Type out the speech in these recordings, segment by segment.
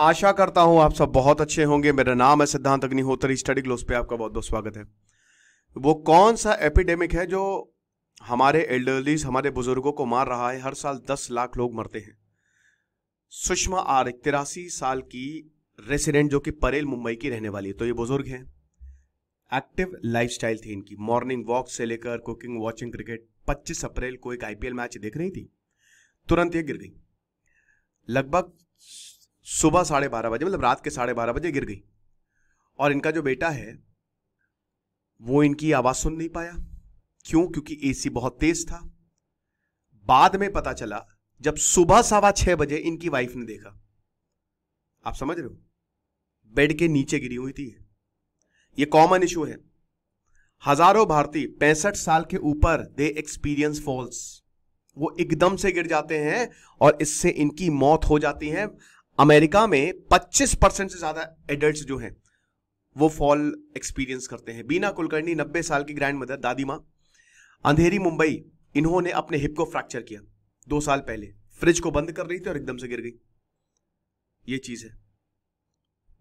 आशा करता हूं आप सब बहुत अच्छे होंगे मेरा नाम है सिद्धांत अग्निहोत्री स्टडी ग्लोस पे आपका बहुत बहुत स्वागत है वो कौन सा एपिडेमिक है जो हमारे एल्डरलीज हमारे बुजुर्गों को मार रहा है हर साल दस लाख लोग मरते हैं सुषमा आर्क तिरासी साल की रेसिडेंट जो कि परेल मुंबई की रहने वाली है तो ये बुजुर्ग हैं एक्टिव लाइफस्टाइल थी इनकी मॉर्निंग वॉक से लेकर कुकिंग वॉचिंग क्रिकेट 25 अप्रैल को एक आईपीएल मैच देख रही थी तुरंत ये गिर गई लगभग सुबह साढ़े बारह बजे मतलब रात के साढ़े बारह बजे गिर गई और इनका जो बेटा है वो इनकी आवाज़ सुन नहीं पाया क्यों क्योंकि एसी बहुत तेज था बाद में पता चला जब सुबह सवा छह बजे इनकी वाइफ ने देखा आप समझ रहे हो बेड के नीचे गिरी हुई थी ये कॉमन इशू है हजारों भारतीय पैंसठ साल के ऊपर दे एक्सपीरियंस फॉल्स वो एकदम से गिर जाते हैं और इससे इनकी मौत हो जाती है अमेरिका में 25 परसेंट से ज़्यादा एडल्ट जो हैं वो फॉल एक्सपीरियंस करते हैं बीना कुलकर्णी 90 साल की ग्रैंड मदर दादी माँ अंधेरी मुंबई इन्होंने अपने हिप को फ्रैक्चर किया दो साल पहले फ्रिज को बंद कर रही थी और एकदम से गिर गई ये चीज़ है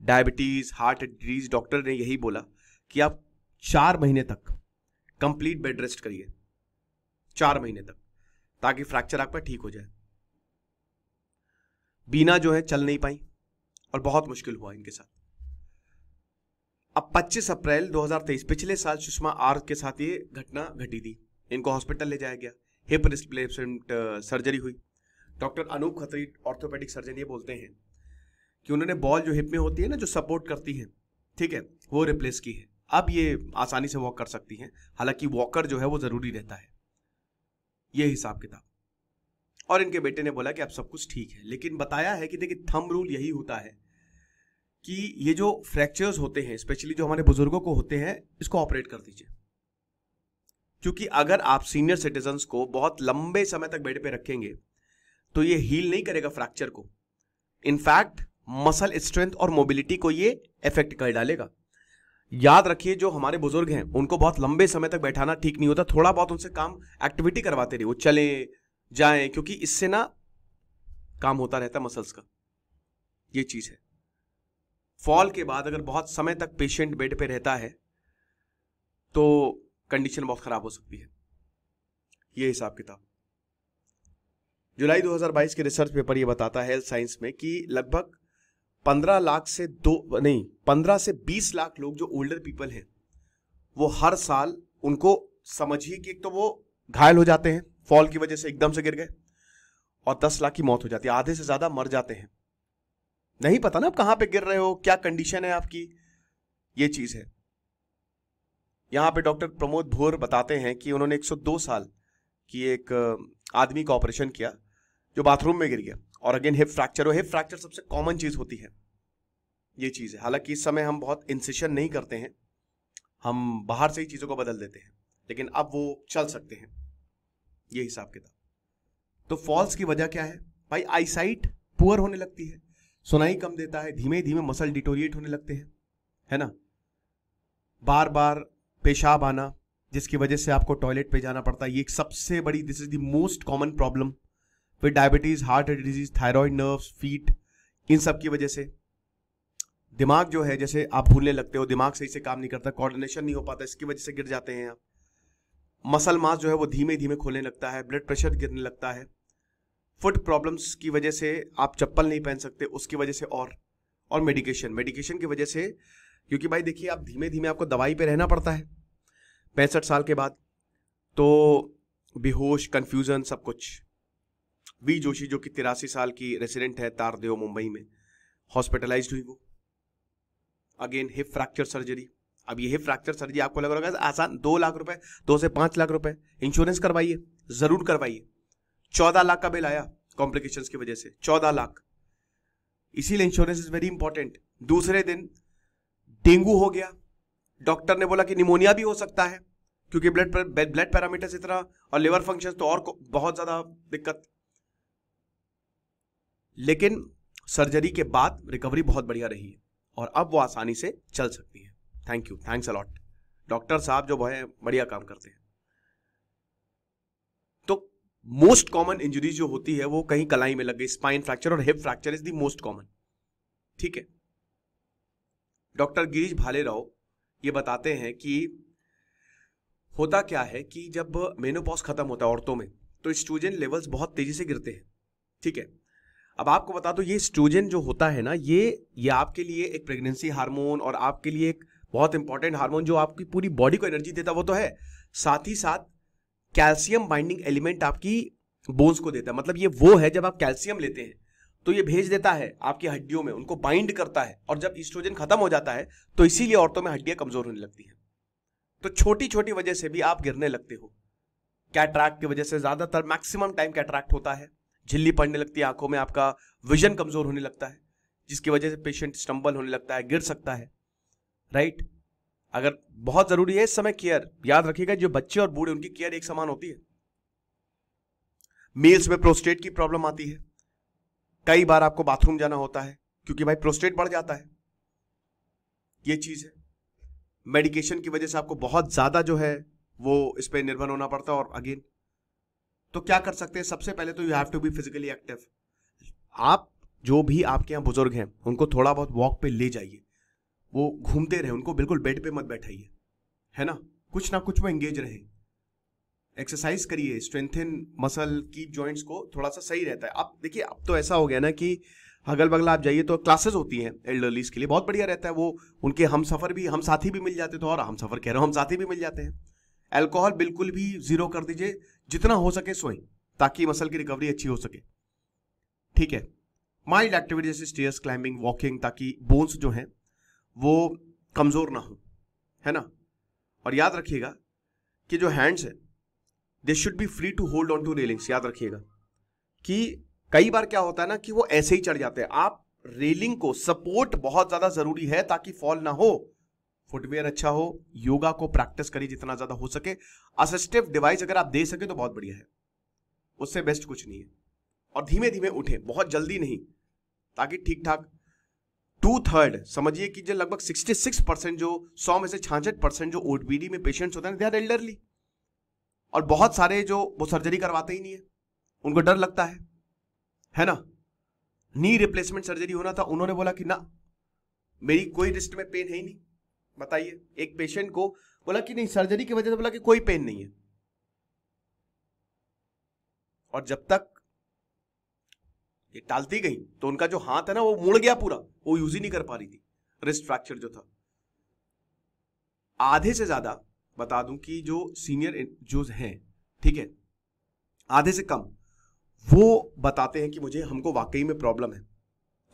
डायबिटीज़ हार्ट डिजीज डॉक्टर ने यही बोला कि आप चार महीने तक कंप्लीट बेड रेस्ट करिए चार महीने तक ताकि फ्रैक्चर आपका ठीक हो जाए बीना जो है चल नहीं पाई और बहुत मुश्किल हुआ इनके साथ अब 25 अप्रैल 2023 पिछले साल सुषमा आर के साथ ये घटना घटी थी इनको हॉस्पिटल ले जाया गया हिप रिस्प्लेसमेंट सर्जरी हुई doctor Anup Khatri orthopaedic surgeon ये बोलते हैं कि उन्होंने बॉल जो हिप में होती है ना जो सपोर्ट करती है ठीक है वो रिप्लेस की है अब ये आसानी से वॉक कर सकती हैं हालांकि वॉकर जो है वो ज़रूरी रहता है ये हिसाब किताब और इनके बेटे ने बोला कि अब सब कुछ ठीक है लेकिन बताया है कि देखिए थम रूल यही होता है कि ये जो फ्रैक्चर्स होते हैं स्पेशली जो हमारे बुजुर्गों को होते हैं इसको ऑपरेट कर दीजिए क्योंकि अगर आप सीनियर सिटीजन्स को बहुत लंबे समय तक बेड पे रखेंगे तो ये हील नहीं करेगा फ्रैक्चर को इनफैक्ट मसल स्ट्रेंथ और मोबिलिटी को ये इफेक्ट कर डालेगा याद रखिए जो हमारे बुजुर्ग हैं उनको बहुत लंबे समय तक बैठाना ठीक नहीं होता थोड़ा बहुत उनसे काम एक्टिविटी करवाते रहिए वो चलें जाएं क्योंकि इससे ना काम होता रहता है मसल्स का ये चीज़ है फॉल के बाद अगर बहुत समय तक पेशेंट बेड पे रहता है तो कंडीशन बहुत ख़राब हो सकती है ये हिसाब किताब जुलाई 2022 के रिसर्च पेपर ये बताता है हेल्थ साइंस में कि लगभग 15 लाख से दो नहीं 15 से 20 लाख लोग जो ओल्डर पीपल हैं वो हर साल उनको समझिए कि एक तो वो घायल हो जाते हैं फॉल की वजह से एकदम से गिर गए और दस लाख की मौत हो जाती है आधे से ज्यादा मर जाते हैं नहीं पता ना आप कहां पे गिर रहे हो क्या कंडीशन है आपकी ये चीज है यहां पे डॉक्टर प्रमोद भोर बताते हैं कि उन्होंने 102 साल की एक आदमी का ऑपरेशन किया जो बाथरूम में गिर गया और अगेन हिप फ्रैक्चर हो हिप फ्रैक्चर सबसे कॉमन चीज़ होती है ये चीज़ है हालांकि इस समय हम बहुत इंसिशन नहीं करते हैं हम बाहर से ही चीज़ों को बदल देते हैं लेकिन अब वो चल सकते हैं ये हिसाब किताब तो फॉल्स की वजह क्या है भाई आईसाइट पुअर होने लगती है सुनाई कम देता है धीमे धीमे मसल डिटोरिएट होने लगते हैं है ना बार बार पेशाब आना जिसकी वजह से आपको टॉयलेट पे जाना पड़ता है ये सबसे बड़ी this is the most common problem फिर diabetes heart disease thyroid nerves feet इन सब की वजह से दिमाग जो है जैसे आप भूलने लगते हो दिमाग सही से काम नहीं करता कोऑर्डिनेशन नहीं हो पाता इसकी वजह से गिर जाते हैं आप मसल मास जो है वो धीमे धीमे खोलने लगता है ब्लड प्रेशर गिरने लगता है फुट प्रॉब्लम्स की वजह से आप चप्पल नहीं पहन सकते उसकी वजह से और और मेडिकेशन मेडिकेशन की वजह से क्योंकि भाई देखिए आप धीमे धीमे आपको दवाई पे रहना पड़ता है पैंसठ साल के बाद तो बेहोश कन्फ्यूज़न सब कुछ वी जोशी जो कि तिरासी साल की रेसिडेंट है तारदेव मुंबई में हॉस्पिटलाइज हुई वो अगेन हिप फ्रैक्चर सर्जरी अब यही फ्रैक्चर सर्जरी आपको लग रहा होगा आसान दो लाख रुपए दो से पांच लाख रुपए इंश्योरेंस करवाइए जरूर करवाइए चौदह लाख का बिल आया कॉम्प्लिकेशन की वजह से चौदह लाख इसीलिए इंश्योरेंस इज वेरी इंपॉर्टेंट दूसरे दिन डेंगू हो गया डॉक्टर ने बोला कि निमोनिया भी हो सकता है क्योंकि ब्लड ब्लड पैरामीटर्स इतना और लिवर फंक्शन तो और बहुत ज्यादा दिक्कत लेकिन सर्जरी के बाद रिकवरी बहुत बढ़िया रही है और अब वो आसानी से चल सकती है thank you thanks a lot doctor साहब जो है बढ़िया काम करते हैं तो मोस्ट कॉमन इंजरीज जो होती है वो कहीं कलाई में लग गई स्पाइन फ्रैक्चर और hip fracture is the most common ठीक है डॉक्टर गिरीश भाले राव ये बताते हैं कि होता क्या है कि जब मेनोपॉज खत्म होता है औरतों में तो स्ट्रोजन लेवल्स बहुत तेजी से गिरते हैं ठीक है अब आपको बता दो ये स्ट्रोजन जो होता है ना ये ये आपके लिए एक प्रेगनेंसी हार्मोन और आपके लिए एक बहुत इंपॉर्टेंट हार्मोन जो आपकी पूरी बॉडी को एनर्जी देता है वो तो है साथ ही साथ कैल्शियम बाइंडिंग एलिमेंट आपकी बोन्स को देता है मतलब ये वो है जब आप कैल्शियम लेते हैं तो ये भेज देता है आपकी हड्डियों में उनको बाइंड करता है और जब ईस्ट्रोजन खत्म हो जाता है तो इसीलिए औरतों में हड्डियां कमजोर होने लगती हैं तो छोटी छोटी वजह से भी आप गिरने लगते हो कैट्रैक्ट की वजह से ज्यादातर मैक्सिमम टाइम कैट्रैक्ट होता है झिल्ली पड़ने लगती है आंखों में आपका विजन कमजोर होने लगता है जिसकी वजह से पेशेंट स्टम्बल होने लगता है गिर सकता है राइट अगर बहुत जरूरी है इस समय केयर याद रखिएगा जो बच्चे और बूढ़े उनकी केयर एक समान होती है मेल्स में प्रोस्टेट की प्रॉब्लम आती है कई बार आपको बाथरूम जाना होता है क्योंकि भाई प्रोस्टेट बढ़ जाता है ये चीज है मेडिकेशन की वजह से आपको बहुत ज्यादा जो है वो इस पर निर्भर होना पड़ता है और अगेन तो क्या कर सकते हैं सबसे पहले तो you have to be physically active आप जो भी आपके यहाँ बुजुर्ग हैं उनको थोड़ा बहुत वॉक पे ले जाइए वो घूमते रहे उनको बिल्कुल बेड पे मत बैठाइए है ना कुछ ना कुछ वो एंगेज रहे एक्सरसाइज करिए स्ट्रेंथन मसल कीप जॉइंट्स को थोड़ा सा सही रहता है आप देखिए अब तो ऐसा हो गया ना कि अगल बगल आप जाइए तो क्लासेस होती हैं एल्डरलीज के लिए बहुत बढ़िया रहता है वो उनके हम सफ़र भी हम साथी भी मिल जाते तो और हम सफ़र कह रहे हो हम साथी भी मिल जाते हैं अल्कोहल बिल्कुल भी ज़ीरो कर दीजिए जितना हो सके सोएं ताकि मसल की रिकवरी अच्छी हो सके ठीक है माइल्ड एक्टिविटी जैसे स्टेयर्स क्लाइंबिंग वॉकिंग ताकि बोन्स जो हैं वो कमज़ोर ना हो है ना और याद रखिएगा कि जो हैंड्स है they should be free to hold on to railings याद रखिएगा कि कई बार क्या होता है ना कि वो ऐसे ही चढ़ जाते हैं आप रेलिंग को सपोर्ट बहुत ज़्यादा ज़रूरी है ताकि फॉल ना हो फुटवेयर अच्छा हो योगा को प्रैक्टिस करिए जितना ज़्यादा हो सके असिस्टिव डिवाइस अगर आप दे सके तो बहुत बढ़िया है उससे बेस्ट कुछ नहीं है और धीमे धीमे उठें बहुत जल्दी नहीं ताकि ठीक ठाक टू थर्ड समझिए कि जो लगभग 66 परसेंट जो सौ में से छाछठ परसेंट जो ओडीडी में पेशेंट्स होते हैं दे आर एल्डरली और बहुत सारे जो वो सर्जरी करवाते ही नहीं है उनको डर लगता है है ना नी रिप्लेसमेंट सर्जरी होना था उन्होंने बोला कि ना मेरी कोई रिस्ट में पेन है ही नहीं बताइए एक पेशेंट को बोला कि नहीं सर्जरी की वजह से बोला कि कोई पेन नहीं है और जब तक ये टालती गई तो उनका जो हाथ है ना वो मुड़ गया पूरा वो यूज ही नहीं कर पा रही थी रिस्ट फ्रैक्चर जो था आधे से ज्यादा बता दूं कि जो सीनियर जो है ठीक है आधे से कम वो बताते हैं कि मुझे हमको वाकई में प्रॉब्लम है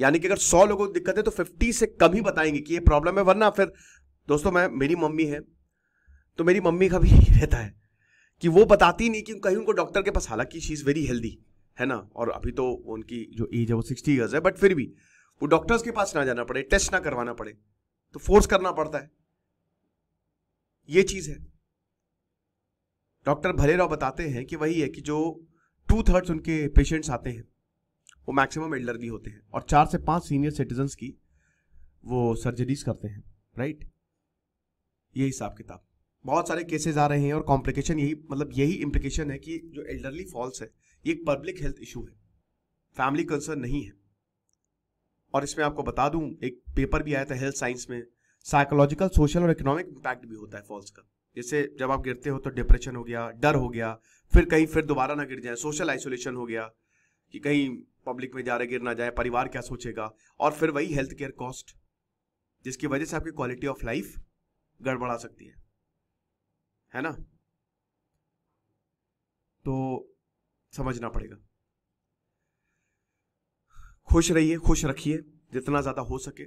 यानी कि अगर सौ लोगों को दिक्कत है तो फिफ्टी से कम ही बताएंगे कि ये प्रॉब्लम है वरना फिर दोस्तों मैं मेरी मम्मी है तो मेरी मम्मी का भी रहता है कि वो बताती नहीं कि कहीं उनको डॉक्टर के पास हालांकि शी इज़ वेरी हेल्दी है ना और अभी तो उनकी जो एज है वो सिक्सटी ईयर्स है बट फिर भी वो डॉक्टर्स के पास ना जाना पड़े टेस्ट ना करवाना पड़े तो फोर्स करना पड़ता है ये चीज है डॉक्टर भले राव बताते हैं कि वही है कि जो टू थर्ड्स उनके पेशेंट्स आते हैं वो मैक्सिमम एल्डरली होते हैं और चार से पांच सीनियर सिटीजन की वो सर्जरीज करते हैं राइट ये हिसाब किताब बहुत सारे केसेस आ रहे हैं और कॉम्प्लिकेशन यही मतलब यही इम्प्लिकेशन है कि जो एल्डरली फॉल्स है ये एक पब्लिक हेल्थ इशू है फैमिली कंसर्न नहीं है और इसमें आपको बता दूं एक पेपर भी आया था हेल्थ साइंस में साइकोलॉजिकल सोशल और इकोनॉमिक इम्पैक्ट भी होता है फॉल्स का जैसे जब आप गिरते हो तो डिप्रेशन हो गया डर हो गया फिर कहीं फिर दोबारा ना गिर जाए सोशल आइसोलेशन हो गया कि कहीं पब्लिक में जा रहे गिर ना जाए परिवार क्या सोचेगा और फिर वही हेल्थ केयर कॉस्ट जिसकी वजह से आपकी क्वालिटी ऑफ लाइफ गड़बड़ा सकती है है ना समझना पड़ेगा खुश रहिए खुश रखिए जितना ज्यादा हो सके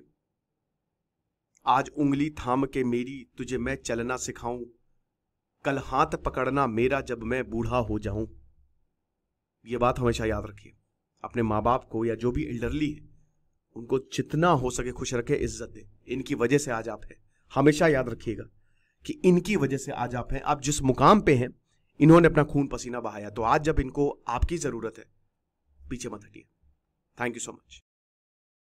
आज उंगली थाम के मेरी तुझे मैं चलना सिखाऊं कल हाथ पकड़ना मेरा जब मैं बूढ़ा हो जाऊं ये बात हमेशा याद रखिए अपने माँ बाप को या जो भी एल्डरली है उनको जितना हो सके खुश रखे इज्जत दे इनकी वजह से आज आप हैं हमेशा याद रखिएगा कि इनकी वजह से आज आप हैं आप जिस मुकाम पे हैं इन्होंने अपना खून पसीना बहाया तो आज जब इनको आपकी ज़रूरत है पीछे मत हटिए थैंक यू सो मच